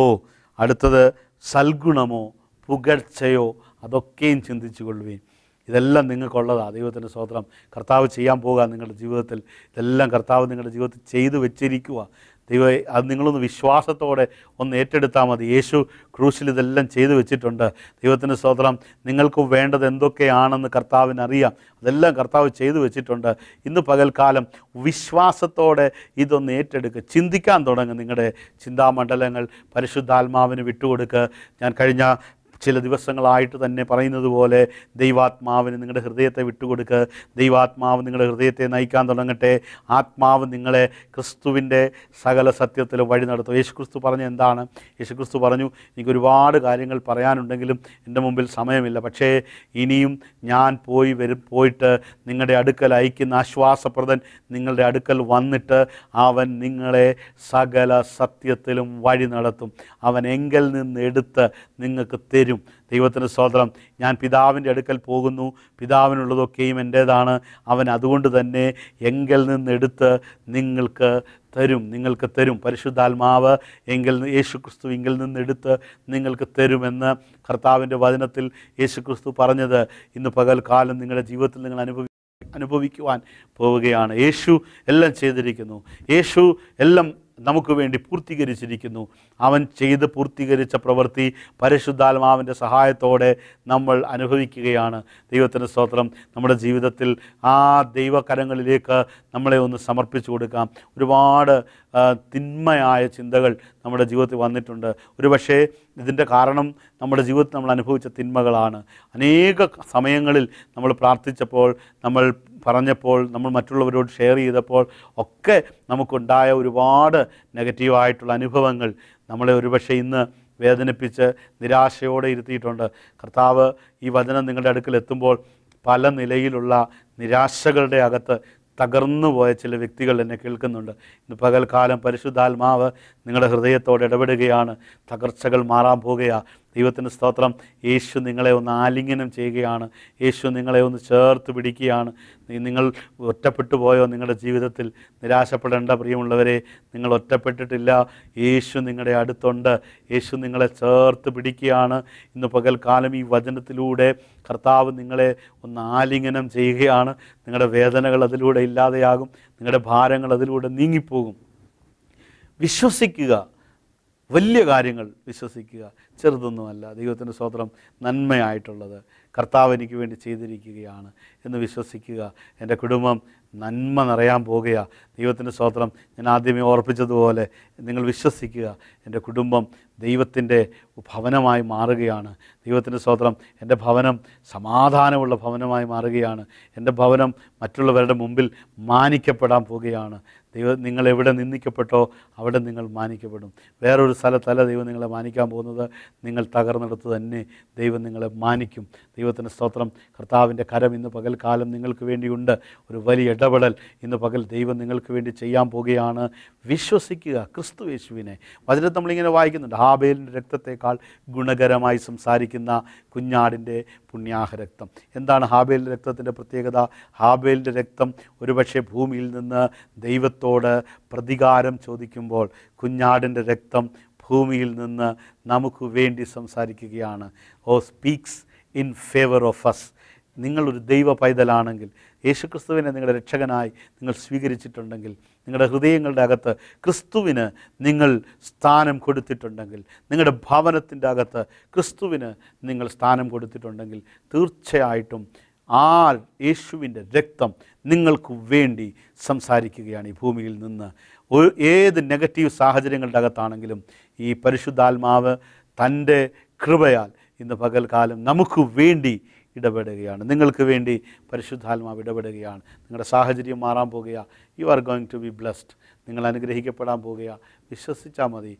അടുത്തത് സൽഗുണമോ പുകഴ്ചയോ അതൊക്കെയും ചിന്തിച്ചു കൊള്ളുകയും ഇതെല്ലാം നിങ്ങൾക്കുള്ളതാണ് ദൈവത്തിൻ്റെ സ്വതന്ത്രം കർത്താവ് ചെയ്യാൻ പോകുക നിങ്ങളുടെ ജീവിതത്തിൽ ഇതെല്ലാം കർത്താവ് നിങ്ങളുടെ ജീവിതത്തിൽ ചെയ്തു വെച്ചിരിക്കുക ദൈവ അത് നിങ്ങളൊന്ന് വിശ്വാസത്തോടെ ഒന്ന് ഏറ്റെടുത്താൽ മതി യേശു ക്രൂശിൽ ഇതെല്ലാം ചെയ്തു വെച്ചിട്ടുണ്ട് ദൈവത്തിൻ്റെ സ്വതന്ത്രം നിങ്ങൾക്ക് വേണ്ടത് എന്തൊക്കെയാണെന്ന് കർത്താവിന് അറിയാം അതെല്ലാം കർത്താവ് ചെയ്തു വെച്ചിട്ടുണ്ട് ഇന്ന് പകൽക്കാലം വിശ്വാസത്തോടെ ഇതൊന്ന് ഏറ്റെടുക്കുക ചിന്തിക്കാൻ തുടങ്ങും നിങ്ങളുടെ ചിന്താമണ്ഡലങ്ങൾ പരിശുദ്ധാത്മാവിന് വിട്ടുകൊടുക്കുക ഞാൻ കഴിഞ്ഞ ചില ദിവസങ്ങളായിട്ട് തന്നെ പറയുന്നത് പോലെ ദൈവാത്മാവിന് നിങ്ങളുടെ ഹൃദയത്തെ വിട്ടുകൊടുക്കുക ദൈവാത്മാവ് നിങ്ങളുടെ ഹൃദയത്തെ നയിക്കാൻ തുടങ്ങട്ടെ ആത്മാവ് നിങ്ങളെ ക്രിസ്തുവിൻ്റെ സകല സത്യത്തിൽ വഴി നടത്തും യേശുക്രിസ്തു പറഞ്ഞ എന്താണ് യേശുക്രിസ്തു പറഞ്ഞു എനിക്ക് ഒരുപാട് കാര്യങ്ങൾ പറയാനുണ്ടെങ്കിലും എൻ്റെ മുമ്പിൽ സമയമില്ല പക്ഷേ ഇനിയും ഞാൻ പോയി വരും പോയിട്ട് നിങ്ങളുടെ അടുക്കൽ അയക്കുന്ന ആശ്വാസപ്രദൻ നിങ്ങളുടെ അടുക്കൽ വന്നിട്ട് അവൻ നിങ്ങളെ സകല സത്യത്തിലും വഴി നടത്തും അവൻ എങ്കിൽ നിന്ന് എടുത്ത് നിങ്ങൾക്ക് തരും വരും ദൈവത്തിൻ്റെ സ്വാതന്ത്ര്യം ഞാൻ പിതാവിൻ്റെ അടുക്കൽ പോകുന്നു പിതാവിനുള്ളതൊക്കെയും എൻ്റേതാണ് അവൻ അതുകൊണ്ട് തന്നെ എങ്കിൽ നിന്നെടുത്ത് നിങ്ങൾക്ക് തരും നിങ്ങൾക്ക് തരും പരിശുദ്ധാത്മാവ് എങ്കിൽ യേശു ക്രിസ്തു എങ്കിൽ നിന്നെടുത്ത് നിങ്ങൾക്ക് തരുമെന്ന് കർത്താവിൻ്റെ വചനത്തിൽ യേശു ക്രിസ്തു പറഞ്ഞത് ഇന്ന് പകൽക്കാലം നിങ്ങളുടെ ജീവിതത്തിൽ നിങ്ങൾ അനുഭവി അനുഭവിക്കുവാൻ പോവുകയാണ് യേശു എല്ലാം ചെയ്തിരിക്കുന്നു യേശു എല്ലാം നമുക്ക് വേണ്ടി പൂർത്തീകരിച്ചിരിക്കുന്നു അവൻ ചെയ്ത് പൂർത്തീകരിച്ച പ്രവൃത്തി പരിശുദ്ധാത്മാവിൻ്റെ സഹായത്തോടെ നമ്മൾ അനുഭവിക്കുകയാണ് ദൈവത്തിൻ്റെ സ്തോത്രം നമ്മുടെ ജീവിതത്തിൽ ആ ദൈവകരങ്ങളിലേക്ക് നമ്മളെ ഒന്ന് സമർപ്പിച്ചു കൊടുക്കാം ഒരുപാട് തിന്മയായ ചിന്തകൾ നമ്മുടെ ജീവിതത്തിൽ വന്നിട്ടുണ്ട് ഒരുപക്ഷേ ഇതിൻ്റെ കാരണം നമ്മുടെ ജീവിതത്തിൽ നമ്മൾ അനുഭവിച്ച തിന്മകളാണ് അനേക സമയങ്ങളിൽ നമ്മൾ പ്രാർത്ഥിച്ചപ്പോൾ നമ്മൾ പറഞ്ഞപ്പോൾ നമ്മൾ മറ്റുള്ളവരോട് ഷെയർ ചെയ്തപ്പോൾ ഒക്കെ നമുക്കുണ്ടായ ഒരുപാട് നെഗറ്റീവായിട്ടുള്ള അനുഭവങ്ങൾ നമ്മളെ ഒരുപക്ഷെ ഇന്ന് വേദനിപ്പിച്ച് നിരാശയോടെ ഇരുത്തിയിട്ടുണ്ട് കർത്താവ് ഈ വചനം നിങ്ങളുടെ അടുക്കൽ എത്തുമ്പോൾ പല നിലയിലുള്ള നിരാശകളുടെ അകത്ത് തകർന്നു പോയ ചില വ്യക്തികൾ എന്നെ കേൾക്കുന്നുണ്ട് ഇന്ന് പകൽക്കാലം പരിശുദ്ധാത്മാവ് നിങ്ങളുടെ ഹൃദയത്തോട് ഇടപെടുകയാണ് തകർച്ചകൾ മാറാൻ പോകുകയാണ് ദൈവത്തിൻ്റെ സ്തോത്രം യേശു നിങ്ങളെ ഒന്ന് ആലിംഗനം ചെയ്യുകയാണ് യേശു നിങ്ങളെ ഒന്ന് ചേർത്ത് പിടിക്കുകയാണ് നിങ്ങൾ ഒറ്റപ്പെട്ടു പോയോ നിങ്ങളുടെ ജീവിതത്തിൽ നിരാശപ്പെടേണ്ട പ്രിയമുള്ളവരെ നിങ്ങൾ ഒറ്റപ്പെട്ടിട്ടില്ല യേശു നിങ്ങളുടെ അടുത്തുണ്ട് യേശു നിങ്ങളെ ചേർത്ത് പിടിക്കുകയാണ് ഇന്ന് പകൽക്കാലം ഈ വചനത്തിലൂടെ കർത്താവ് നിങ്ങളെ ഒന്ന് ആലിംഗനം ചെയ്യുകയാണ് നിങ്ങളുടെ വേദനകൾ അതിലൂടെ ഇല്ലാതെയാകും നിങ്ങളുടെ ഭാരങ്ങൾ അതിലൂടെ നീങ്ങിപ്പോകും വിശ്വസിക്കുക വലിയ കാര്യങ്ങൾ വിശ്വസിക്കുക ചെറുതൊന്നുമല്ല ദൈവത്തിൻ്റെ സ്തോത്രം നന്മയായിട്ടുള്ളത് കർത്താവ് എനിക്ക് വേണ്ടി ചെയ്തിരിക്കുകയാണ് എന്ന് വിശ്വസിക്കുക എൻ്റെ കുടുംബം നന്മ നിറയാൻ പോകുക ദൈവത്തിൻ്റെ സ്തോത്രം ഞാൻ ആദ്യമേ ഓർപ്പിച്ചതുപോലെ നിങ്ങൾ വിശ്വസിക്കുക എൻ്റെ കുടുംബം ദൈവത്തിൻ്റെ ഭവനമായി മാറുകയാണ് ദൈവത്തിൻ്റെ സ്തോത്രം എൻ്റെ ഭവനം സമാധാനമുള്ള ഭവനമായി മാറുകയാണ് എൻ്റെ ഭവനം മറ്റുള്ളവരുടെ മുമ്പിൽ മാനിക്കപ്പെടാൻ പോവുകയാണ് ദൈവം നിങ്ങൾ എവിടെ നിന്ദിക്കപ്പെട്ടോ അവിടെ നിങ്ങൾ മാനിക്കപ്പെടും വേറൊരു സ്ഥലത്തല്ല ദൈവം നിങ്ങളെ മാനിക്കാൻ പോകുന്നത് നിങ്ങൾ തകർന്നെടുത്ത് തന്നെ ദൈവം നിങ്ങളെ മാനിക്കും ദൈവത്തിൻ്റെ സ്തോത്രം കർത്താവിൻ്റെ കരം ഇന്ന് പകൽക്കാലം നിങ്ങൾക്ക് വേണ്ടിയുണ്ട് ഒരു വലിയ ഇടപെടൽ ഇന്ന് പകൽ ദൈവം നിങ്ങൾക്ക് വേണ്ടി ചെയ്യാൻ പോകുകയാണ് വിശ്വസിക്കുക ക്രിസ്തു യേശുവിനെ വചനം നമ്മളിങ്ങനെ വായിക്കുന്നുണ്ട് ഹാബേലിൻ്റെ രക്തത്തെക്കാൾ ഗുണകരമായി സംസാരിക്കുന്ന കുഞ്ഞാടിൻ്റെ രക്തം എന്താണ് ഹാബേലിൻ്റെ രക്തത്തിൻ്റെ പ്രത്യേകത ഹാബേലിൻ്റെ രക്തം ഒരുപക്ഷെ ഭൂമിയിൽ നിന്ന് ദൈവത്തെ ദൈവത്തോട് പ്രതികാരം ചോദിക്കുമ്പോൾ കുഞ്ഞാടിൻ്റെ രക്തം ഭൂമിയിൽ നിന്ന് നമുക്ക് വേണ്ടി സംസാരിക്കുകയാണ് ഓ speaks in favour of us നിങ്ങളൊരു ദൈവ പൈതലാണെങ്കിൽ യേശുക്രിസ്തുവിനെ നിങ്ങളുടെ രക്ഷകനായി നിങ്ങൾ സ്വീകരിച്ചിട്ടുണ്ടെങ്കിൽ നിങ്ങളുടെ ഹൃദയങ്ങളുടെ അകത്ത് ക്രിസ്തുവിന് നിങ്ങൾ സ്ഥാനം കൊടുത്തിട്ടുണ്ടെങ്കിൽ നിങ്ങളുടെ ഭവനത്തിൻ്റെ അകത്ത് ക്രിസ്തുവിന് നിങ്ങൾ സ്ഥാനം കൊടുത്തിട്ടുണ്ടെങ്കിൽ തീർച്ചയായിട്ടും ആ യേശുവിൻ്റെ രക്തം നിങ്ങൾക്ക് വേണ്ടി സംസാരിക്കുകയാണ് ഈ ഭൂമിയിൽ നിന്ന് ഏത് നെഗറ്റീവ് സാഹചര്യങ്ങളുടെ അകത്താണെങ്കിലും ഈ പരിശുദ്ധാത്മാവ് തൻ്റെ കൃപയാൽ ഇന്ന് പകൽക്കാലം നമുക്ക് വേണ്ടി ഇടപെടുകയാണ് നിങ്ങൾക്ക് വേണ്ടി പരിശുദ്ധാത്മാവ് ഇടപെടുകയാണ് നിങ്ങളുടെ സാഹചര്യം മാറാൻ പോകുകയാണ് you are going to be blessed നിങ്ങൾ അനുഗ്രഹിക്കപ്പെടാൻ പോകുകയാണ് വിശ്വസിച്ചാൽ മതി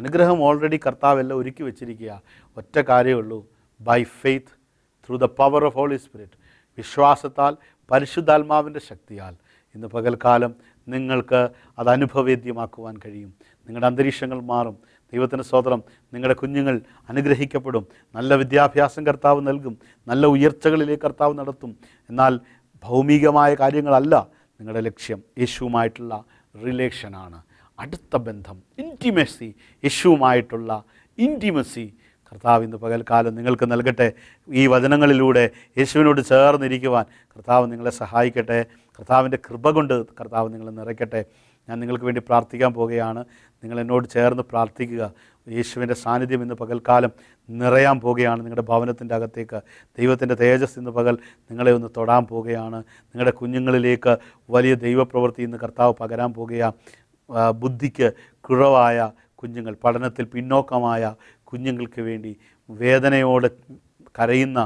അനുഗ്രഹം ഓൾറെഡി കർത്താവെല്ലാം ഒരുക്കി വെച്ചിരിക്കുക ഒറ്റ കാര്യമേ ഉള്ളൂ by faith through the power of Holy Spirit വിശ്വാസത്താൽ പരിശുദ്ധാത്മാവിൻ്റെ ശക്തിയാൽ ഇന്ന് പകൽക്കാലം നിങ്ങൾക്ക് അത് അനുഭവേദ്യമാക്കുവാൻ കഴിയും നിങ്ങളുടെ അന്തരീക്ഷങ്ങൾ മാറും ദൈവത്തിൻ്റെ സ്വതന്ത്രം നിങ്ങളുടെ കുഞ്ഞുങ്ങൾ അനുഗ്രഹിക്കപ്പെടും നല്ല വിദ്യാഭ്യാസം കർത്താവ് നൽകും നല്ല ഉയർച്ചകളിലേക്ക് കർത്താവ് നടത്തും എന്നാൽ ഭൗമികമായ കാര്യങ്ങളല്ല നിങ്ങളുടെ ലക്ഷ്യം യേശുവുമായിട്ടുള്ള റിലേഷനാണ് അടുത്ത ബന്ധം ഇൻറ്റിമസി യേശുവുമായിട്ടുള്ള ഇൻറ്റിമസി കർത്താവ് ഇന്ന് പകൽക്കാലം നിങ്ങൾക്ക് നൽകട്ടെ ഈ വചനങ്ങളിലൂടെ യേശുവിനോട് ചേർന്നിരിക്കുവാൻ കർത്താവ് നിങ്ങളെ സഹായിക്കട്ടെ കർത്താവിൻ്റെ കൃപ കൊണ്ട് കർത്താവ് നിങ്ങളെ നിറയ്ക്കട്ടെ ഞാൻ നിങ്ങൾക്ക് വേണ്ടി പ്രാർത്ഥിക്കാൻ പോവുകയാണ് നിങ്ങൾ എന്നോട് ചേർന്ന് പ്രാർത്ഥിക്കുക യേശുവിൻ്റെ സാന്നിധ്യം ഇന്ന് പകൽക്കാലം നിറയാൻ പോവുകയാണ് നിങ്ങളുടെ ഭവനത്തിൻ്റെ അകത്തേക്ക് ദൈവത്തിൻ്റെ തേജസ് ഇന്ന് പകൽ നിങ്ങളെ ഒന്ന് തൊടാൻ പോവുകയാണ് നിങ്ങളുടെ കുഞ്ഞുങ്ങളിലേക്ക് വലിയ ദൈവപ്രവൃത്തി ഇന്ന് കർത്താവ് പകരാൻ പോവുകയാണ് ബുദ്ധിക്ക് കുറവായ കുഞ്ഞുങ്ങൾ പഠനത്തിൽ പിന്നോക്കമായ കുഞ്ഞുങ്ങൾക്ക് വേണ്ടി വേദനയോടെ കരയുന്ന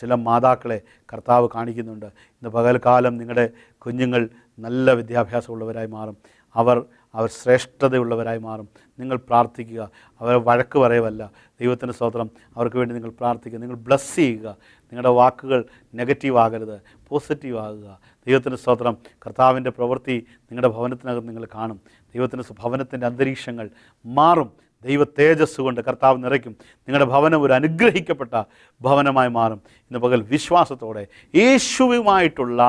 ചില മാതാക്കളെ കർത്താവ് കാണിക്കുന്നുണ്ട് ഇന്ന് പകൽക്കാലം നിങ്ങളുടെ കുഞ്ഞുങ്ങൾ നല്ല വിദ്യാഭ്യാസമുള്ളവരായി മാറും അവർ അവർ ശ്രേഷ്ഠതയുള്ളവരായി മാറും നിങ്ങൾ പ്രാർത്ഥിക്കുക അവരെ വഴക്ക് പറയവല്ല ദൈവത്തിൻ്റെ സ്തോത്രം അവർക്ക് വേണ്ടി നിങ്ങൾ പ്രാർത്ഥിക്കുക നിങ്ങൾ ബ്ലസ് ചെയ്യുക നിങ്ങളുടെ വാക്കുകൾ നെഗറ്റീവ് ആകരുത് പോസിറ്റീവ് ആകുക ദൈവത്തിൻ്റെ സ്തോത്രം കർത്താവിൻ്റെ പ്രവൃത്തി നിങ്ങളുടെ ഭവനത്തിനകത്ത് നിങ്ങൾ കാണും ദൈവത്തിൻ്റെ ഭവനത്തിൻ്റെ അന്തരീക്ഷങ്ങൾ മാറും ദൈവ തേജസ് കൊണ്ട് കർത്താവ് നിറയ്ക്കും നിങ്ങളുടെ ഭവനം ഒരു അനുഗ്രഹിക്കപ്പെട്ട ഭവനമായി മാറും ഇന്ന് പകൽ വിശ്വാസത്തോടെ യേശുവുമായിട്ടുള്ള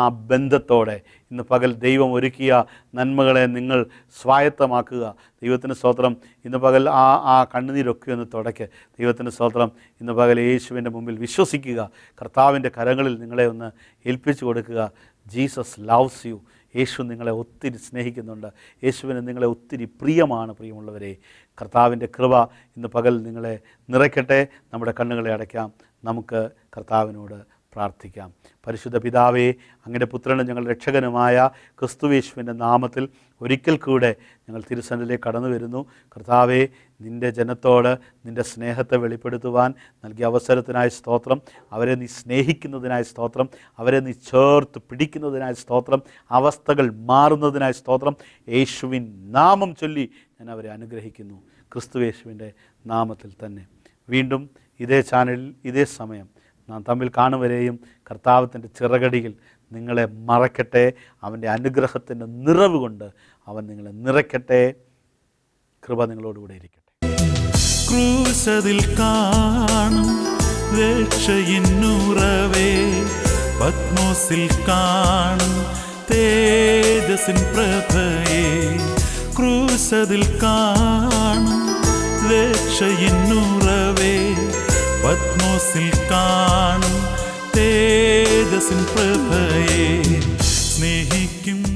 ആ ബന്ധത്തോടെ ഇന്ന് പകൽ ദൈവം ഒരുക്കിയ നന്മകളെ നിങ്ങൾ സ്വായത്തമാക്കുക ദൈവത്തിന് സ്തോത്രം ഇന്ന് പകൽ ആ ആ കണ്ണുനീരൊക്കെ ഒന്ന് തുടയ്ക്ക് ദൈവത്തിൻ്റെ സ്തോത്രം ഇന്ന് പകൽ യേശുവിൻ്റെ മുമ്പിൽ വിശ്വസിക്കുക കർത്താവിൻ്റെ കരങ്ങളിൽ നിങ്ങളെ ഒന്ന് ഏൽപ്പിച്ചു കൊടുക്കുക ജീസസ് ലവ്സ് യു യേശു നിങ്ങളെ ഒത്തിരി സ്നേഹിക്കുന്നുണ്ട് യേശുവിന് നിങ്ങളെ ഒത്തിരി പ്രിയമാണ് പ്രിയമുള്ളവരെ കർത്താവിൻ്റെ കൃപ ഇന്ന് പകൽ നിങ്ങളെ നിറയ്ക്കട്ടെ നമ്മുടെ കണ്ണുകളെ അടയ്ക്കാം നമുക്ക് കർത്താവിനോട് പ്രാർത്ഥിക്കാം പരിശുദ്ധ പിതാവേ അങ്ങയുടെ പുത്രനും ഞങ്ങളുടെ രക്ഷകനുമായ യേശുവിൻ്റെ നാമത്തിൽ ഒരിക്കൽ കൂടെ ഞങ്ങൾ തിരുസനിലേക്ക് കടന്നു വരുന്നു കർത്താവെ നിൻ്റെ ജനത്തോട് നിൻ്റെ സ്നേഹത്തെ വെളിപ്പെടുത്തുവാൻ നൽകിയ അവസരത്തിനായി സ്തോത്രം അവരെ നീ സ്നേഹിക്കുന്നതിനായി സ്തോത്രം അവരെ നീ ചേർത്ത് പിടിക്കുന്നതിനായി സ്തോത്രം അവസ്ഥകൾ മാറുന്നതിനായി സ്തോത്രം യേശുവിൻ നാമം ചൊല്ലി ഞാൻ അവരെ അനുഗ്രഹിക്കുന്നു ക്രിസ്തു യേശുവിൻ്റെ നാമത്തിൽ തന്നെ വീണ്ടും ഇതേ ചാനലിൽ ഇതേ സമയം നാം തമ്മിൽ കാണുവരെയും കർത്താവത്തിൻ്റെ ചിറകടിയിൽ നിങ്ങളെ മറക്കട്ടെ അവൻ്റെ അനുഗ്രഹത്തിൻ്റെ നിറവ് കൊണ്ട് അവൻ നിങ്ങളെ നിറയ്ക്കട്ടെ കൃപ നിങ്ങളോടുകൂടെ ഇരിക്കട്ടെ ക്രൂശതിൽ കാണും രക്ഷയിന്നുറവേ പത്മോസിൽ കാണും തേജസിൻ പ്രഭയെ ക്രൂശതിൽ കാണും രക്ഷയിന്നുറവേ പത്മോസിൽ കാണും തേജസിൻ പ്രഭയെ സ്നേഹിക്കും